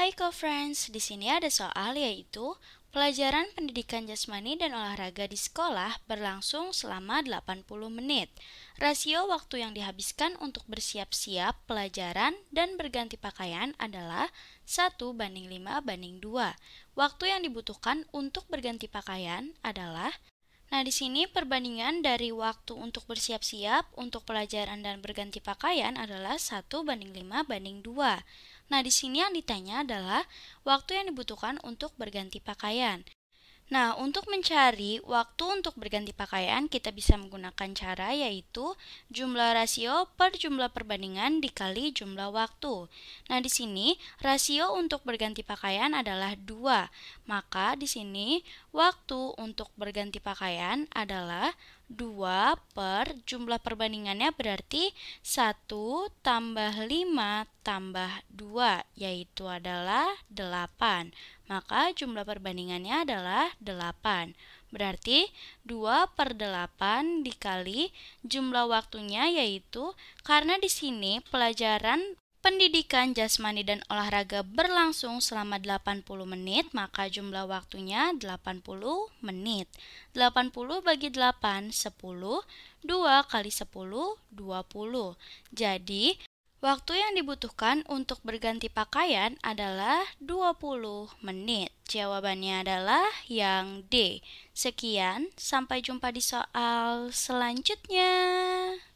Hai co-friends, di sini ada soal yaitu pelajaran pendidikan jasmani dan olahraga di sekolah berlangsung selama 80 menit. Rasio waktu yang dihabiskan untuk bersiap-siap pelajaran dan berganti pakaian adalah 1 banding 5 banding 2. Waktu yang dibutuhkan untuk berganti pakaian adalah Nah, di sini perbandingan dari waktu untuk bersiap-siap untuk pelajaran dan berganti pakaian adalah 1 banding 5 banding 2. Nah, di sini yang ditanya adalah waktu yang dibutuhkan untuk berganti pakaian. Nah, untuk mencari waktu untuk berganti pakaian, kita bisa menggunakan cara yaitu jumlah rasio per jumlah perbandingan dikali jumlah waktu. Nah, di sini rasio untuk berganti pakaian adalah 2. Maka di sini waktu untuk berganti pakaian adalah 2 per jumlah perbandingannya berarti 1 tambah 5 tambah 2 yaitu adalah 8. Maka jumlah perbandingannya adalah 8. Berarti 2 per 8 dikali jumlah waktunya yaitu karena di sini pelajaran pendidikan jasmani dan olahraga berlangsung selama 80 menit, maka jumlah waktunya 80 menit. 80 bagi 8, 10, 2 kali 10, 20. Jadi, waktu yang dibutuhkan untuk berganti pakaian adalah 20 menit. Jawabannya adalah yang D. Sekian, sampai jumpa di soal selanjutnya.